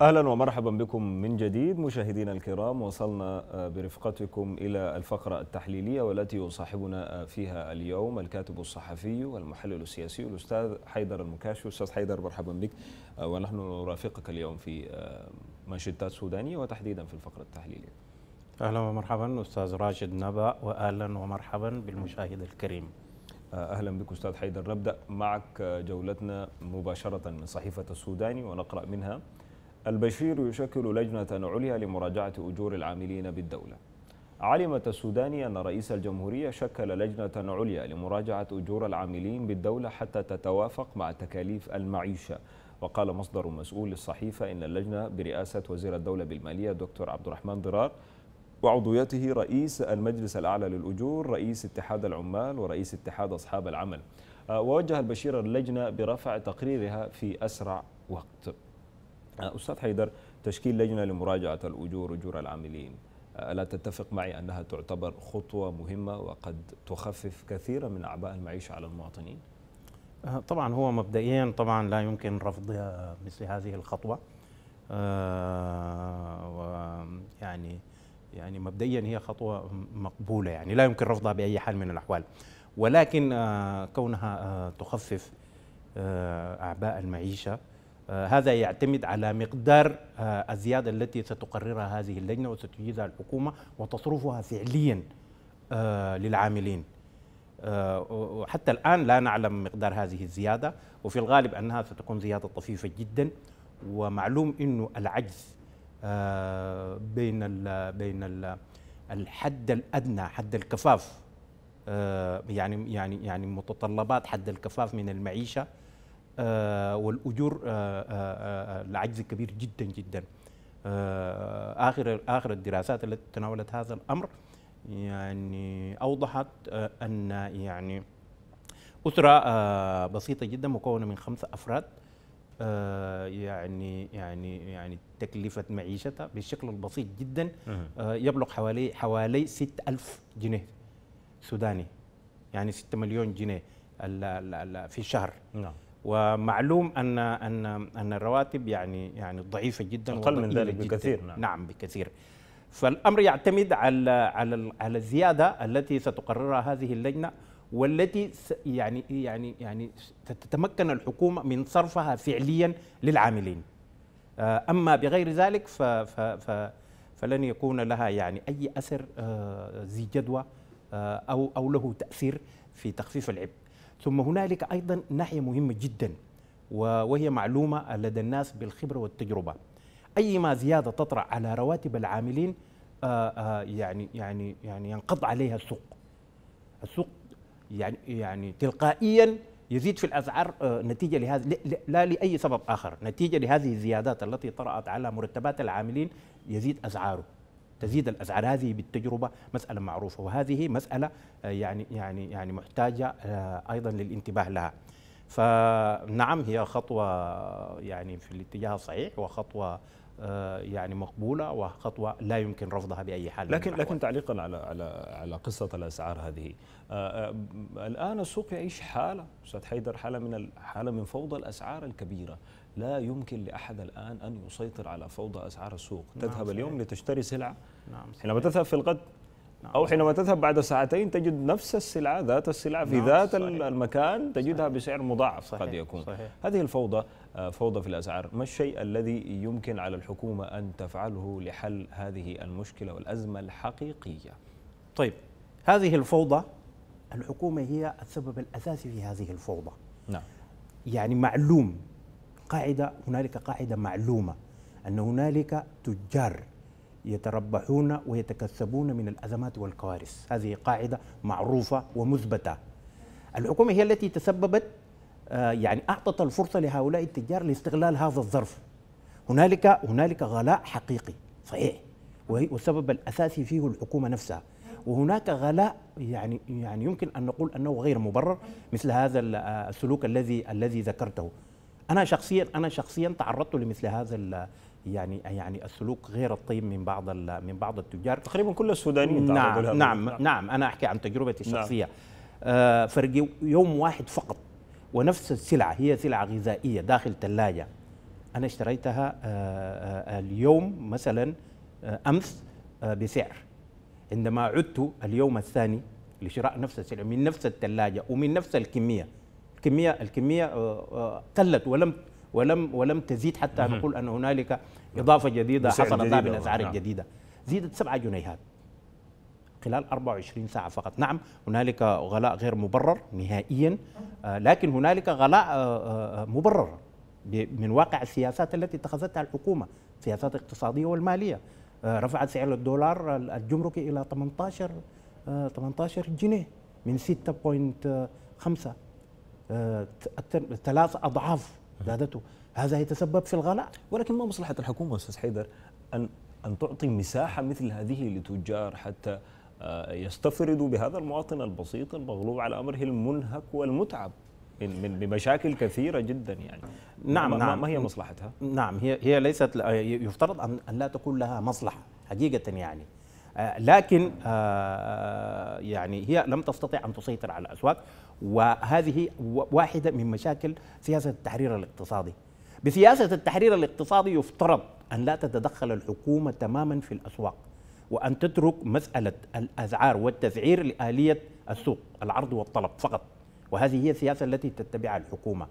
اهلا ومرحبا بكم من جديد مشاهدينا الكرام وصلنا آه، برفقتكم الى الفقره التحليليه والتي يصاحبنا آه، فيها اليوم الكاتب الصحفي والمحلل السياسي الاستاذ حيدر المكاشي استاذ حيدر مرحبا بك آه، ونحن نرافقك اليوم في منشطات سودانيه وتحديدا في الفقره التحليليه اهلا ومرحبا استاذ راشد نبا واهلا ومرحبا بالمشاهد الكريم اهلا بك استاذ حيدر نبدا معك جولتنا مباشره من صحيفه السوداني ونقرا منها البشير يشكل لجنة عليا لمراجعة أجور العاملين بالدولة علمت السوداني أن رئيس الجمهورية شكل لجنة عليا لمراجعة أجور العاملين بالدولة حتى تتوافق مع تكاليف المعيشة وقال مصدر مسؤول للصحيفة إن اللجنة برئاسة وزير الدولة بالمالية دكتور عبد الرحمن ضرار وعضويته رئيس المجلس الأعلى للأجور رئيس اتحاد العمال ورئيس اتحاد أصحاب العمل آه، ووجه البشير اللجنة برفع تقريرها في أسرع وقت آه، استاذ حيدر تشكيل لجنه لمراجعه الاجور اجور العاملين آه، الا تتفق معي انها تعتبر خطوه مهمه وقد تخفف كثيرا من اعباء المعيشه على المواطنين؟ آه، طبعا هو مبدئيا طبعا لا يمكن رفض مثل هذه الخطوه يعني يعني مبدئيا هي خطوه مقبوله يعني لا يمكن رفضها باي حال من الاحوال ولكن كونها تخفف اعباء المعيشه آه، هذا يعتمد على مقدار آه، الزيادة التي ستقررها هذه اللجنة وستجيزها الحكومة وتصرفها فعليا آه، للعاملين وحتى الآن لا نعلم مقدار هذه الزيادة وفي الغالب أنها ستكون زيادة طفيفة جدا ومعلوم أنه العجز بين بين الحد الأدنى حد الكفاف يعني يعني يعني متطلبات حد الكفاف من المعيشة آه، والاجور آه، آه، العجز كبير جدا جدا اخر اخر الدراسات التي تناولت هذا الامر يعني اوضحت ان يعني اسره بسيطه جدا مكونه من خمسه افراد يعني يعني يعني تكلفه معيشتها بالشكل البسيط جدا يبلغ حوالي حوالي 6000 جنيه سوداني يعني 6 مليون جنيه في الشهر نعم ومعلوم ان ان ان الرواتب يعني يعني ضعيفه جدا اقل من ذلك بكثير نعم, نعم بكثير فالامر يعتمد على على على الزياده التي ستقررها هذه اللجنه والتي يعني يعني يعني تتمكن الحكومه من صرفها فعليا للعاملين آه، اما بغير ذلك ف ف ف فلن يكون لها يعني اي اثر آه، ذي جدوى آه، او او له تاثير في تخفيف العبء ثم هنالك أيضا ناحية مهمة جدا وهي معلومة لدى الناس بالخبرة والتجربة أي ما زيادة تطرأ على رواتب العاملين آه، آه، يعني يعني يعني ينقض عليها السوق السوق يعني يعني تلقائيا يزيد في الاسعار آه، نتيجه لهذا لا لاي سبب اخر، نتيجه لهذه الزيادات التي طرات على مرتبات العاملين يزيد اسعاره. تزيد الاسعار هذه بالتجربه مساله معروفه وهذه مساله آه، يعني يعني يعني محتاجه آه، ايضا للانتباه لها. فنعم هي خطوه يعني في الاتجاه الصحيح وخطوه آه، يعني مقبوله وخطوه لا يمكن رفضها باي حال لكن لكن تعليقا على على على قصه الاسعار هذه آه، آه، الان السوق يعيش حاله استاذ حيدر حاله من حاله من فوضى الاسعار الكبيره لا يمكن لاحد الان ان يسيطر على فوضى اسعار السوق نعم تذهب صحيح. اليوم لتشتري سلعه نعم صحيح. حينما تذهب في الغد نعم. أو حينما تذهب بعد ساعتين تجد نفس السلعة ذات السلعة في نعم ذات صحيح. المكان تجدها صحيح. بسعر مضاعف صحيح. قد يكون صحيح. هذه الفوضى آه، فوضى في الأسعار ما الشيء الذي يمكن على الحكومة أن تفعله لحل هذه المشكلة والأزمة الحقيقية طيب هذه الفوضى الحكومة هي السبب الأساسي في هذه الفوضى نعم يعني معلوم قاعدة هنالك قاعدة معلومة أن هنالك تجار يتربحون ويتكسبون من الأزمات والكوارث هذه قاعدة معروفة ومثبتة الحكومة هي التي تسببت آه، يعني أعطت الفرصة لهؤلاء التجار لاستغلال هذا الظرف هنالك هنالك غلاء حقيقي صحيح والسبب الأساسي فيه الحكومة نفسها وهناك غلاء يعني يعني يمكن ان نقول انه غير مبرر مثل هذا آه، السلوك الذي الذي ذكرته انا شخصيا انا شخصيا تعرضت لمثل هذا يعني يعني السلوك غير الطيب من بعض من بعض التجار تقريبا كل السودانيين نعم نعم،, نعم نعم انا احكي عن تجربتي نعم. الشخصيه نعم. آه فرق يوم واحد فقط ونفس السلعه هي سلعه غذائيه داخل ثلاجه انا اشتريتها آه آه اليوم مثلا آه، امس آه، بسعر عندما عدت اليوم الثاني لشراء نفس السلعه من نفس الثلاجه ومن نفس الكميه الكميه الكميه آه، قلت ولم ولم ولم تزيد حتى نقول ان هنالك اضافه جديده نعم. حصلت لها بالاسعار الجديده زيدت سبعة جنيهات خلال 24 ساعة فقط نعم هنالك غلاء غير مبرر نهائيا آه، لكن هنالك غلاء آه، آه، مبرر من واقع السياسات التي اتخذتها الحكومة سياسات اقتصادية والمالية رفعت سعر الدولار الجمركي إلى 18 18 جنيه من 6.5 ثلاث أضعاف زادته هذا يتسبب في الغلاء ولكن ما مصلحة الحكومة أستاذ حيدر أن أن تعطي مساحة مثل هذه لتجار حتى آه، يستفردوا بهذا المواطن البسيط المغلوب على أمره المنهك والمتعب من من بمشاكل كثيره جدا يعني نعم ما, نعم ما هي مصلحتها نعم هي هي ليست يفترض ان لا تكون لها مصلحه حقيقه يعني آه، لكن آه، يعني هي لم تستطع ان تسيطر على الاسواق وهذه واحدة من مشاكل سياسة التحرير الاقتصادي بسياسة التحرير الاقتصادي يفترض أن لا تتدخل الحكومة تماما في الأسواق وأن تترك مسألة الأسعار والتسعير لآلية السوق العرض والطلب فقط وهذه هي السياسة التي تتبعها الحكومة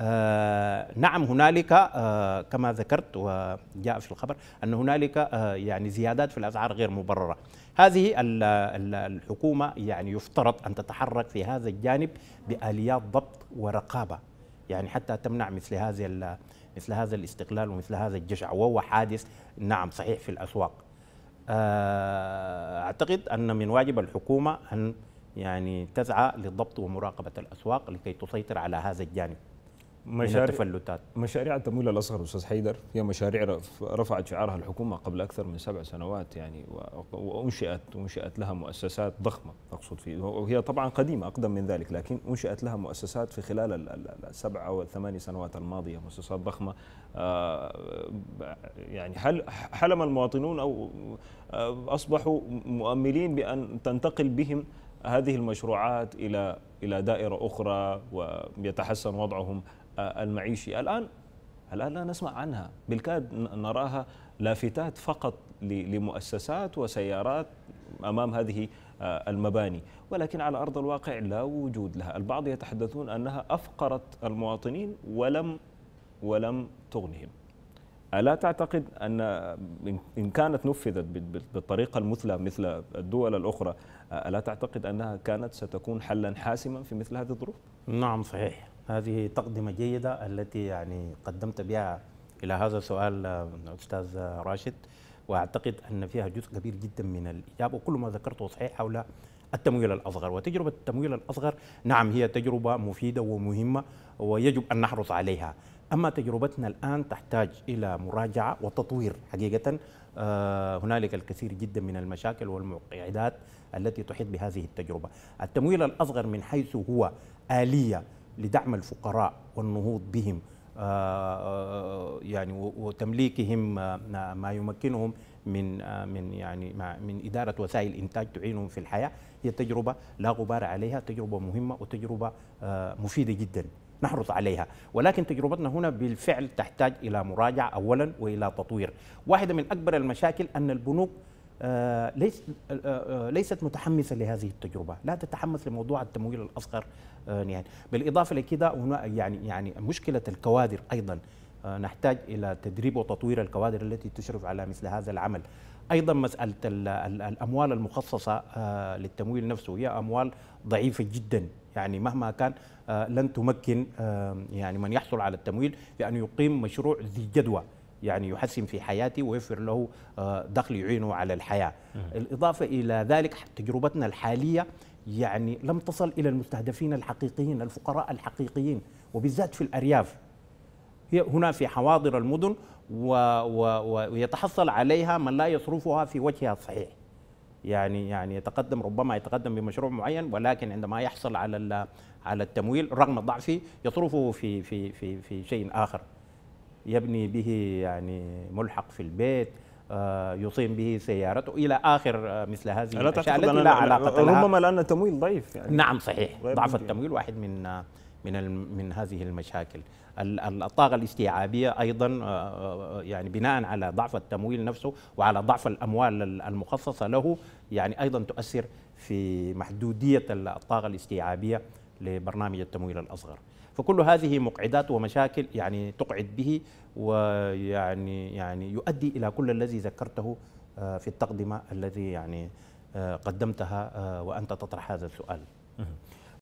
آه، نعم هنالك آه، كما ذكرت وجاء في الخبر أن هنالك آه، يعني زيادات في الأسعار غير مبررة هذه الحكومة يعني يفترض أن تتحرك في هذا الجانب بآليات ضبط ورقابة يعني حتى تمنع مثل هذه مثل هذا الاستقلال ومثل هذا الجشع وهو حادث نعم صحيح في الأسواق أعتقد أن من واجب الحكومة أن يعني تسعى للضبط ومراقبة الأسواق لكي تسيطر على هذا الجانب مشاريع التفلتات مشاريع التمويل الاصغر استاذ حيدر هي مشاريع رفعت شعارها الحكومه قبل اكثر من سبع سنوات يعني وانشئت انشئت لها مؤسسات ضخمه اقصد في وهي طبعا قديمه اقدم من ذلك لكن انشئت لها مؤسسات في خلال السبع او الثمان سنوات الماضيه مؤسسات ضخمه آه، يعني حلم المواطنون او آه، اصبحوا مؤملين بان تنتقل بهم هذه المشروعات الى الى دائره اخرى ويتحسن وضعهم آه، المعيشي الآن الآن لا نسمع عنها بالكاد نراها لافتات فقط لمؤسسات وسيارات أمام هذه آه، المباني ولكن على أرض الواقع لا وجود لها البعض يتحدثون أنها أفقرت المواطنين ولم ولم تغنهم ألا تعتقد أن إن كانت نفذت بالطريقة المثلى مثل الدول الأخرى آه، ألا تعتقد أنها كانت ستكون حلا حاسما في مثل هذه الظروف؟ نعم صحيح هذه تقدمة جيدة التي يعني قدمت بها إلى هذا السؤال آه، أستاذ راشد وأعتقد أن فيها جزء كبير جدا من الإجابة وكل ما ذكرته صحيح حول التمويل الأصغر وتجربة التمويل الأصغر نعم هي تجربة مفيدة ومهمة ويجب أن نحرص عليها أما تجربتنا الآن تحتاج إلى مراجعة وتطوير حقيقة آه، هنالك الكثير جدا من المشاكل والمقعدات التي تحيط بهذه التجربة التمويل الأصغر من حيث هو آلية لدعم الفقراء والنهوض بهم آه، آه، يعني وتمليكهم آه، ما يمكنهم من من يعني من اداره وسائل انتاج تعينهم في الحياه هي تجربه لا غبار عليها تجربه مهمه وتجربه مفيده جدا نحرص عليها ولكن تجربتنا هنا بالفعل تحتاج الى مراجعه اولا والى تطوير واحده من اكبر المشاكل ان البنوك آه، ليس آه، آه، ليست متحمسه لهذه التجربه، لا تتحمس لموضوع التمويل الاصغر نهائيا، بالاضافه لكذا يعني يعني مشكله الكوادر ايضا نحتاج الى تدريب وتطوير الكوادر التي تشرف على مثل هذا العمل. ايضا مساله الاموال المخصصه للتمويل نفسه هي اموال ضعيفه جدا يعني مهما كان لن تمكن يعني من يحصل على التمويل بان يقيم مشروع ذي جدوى يعني يحسن في حياته ويوفر له آه، دخل يعينه على الحياة الإضافة إلى ذلك تجربتنا الحالية يعني لم تصل إلى المستهدفين الحقيقيين الفقراء الحقيقيين وبالذات في الأرياف هنا في حواضر المدن و و ويتحصل عليها من لا يصرفها في وجهها الصحيح يعني يعني يتقدم ربما يتقدم بمشروع معين ولكن عندما يحصل على على التمويل رغم ضعفه يصرفه في في في في شيء اخر يبني به يعني ملحق في البيت آه، يصيب به سيارته الى اخر آه، مثل هذه لا الاشياء التي لا علاقه لها ربما لان التمويل ضعيف يعني نعم صحيح ضعف التمويل واحد من آه، من من هذه المشاكل الطاقه الاستيعابيه ايضا يعني بناء على ضعف التمويل نفسه وعلى ضعف الاموال المخصصه له يعني ايضا تؤثر في محدوديه الطاقه الاستيعابيه لبرنامج التمويل الاصغر فكل هذه مقعدات ومشاكل يعني تقعد به ويعني يعني يؤدي الى كل الذي ذكرته آه، في التقدمه الذي يعني آه، قدمتها آه، وانت تطرح هذا السؤال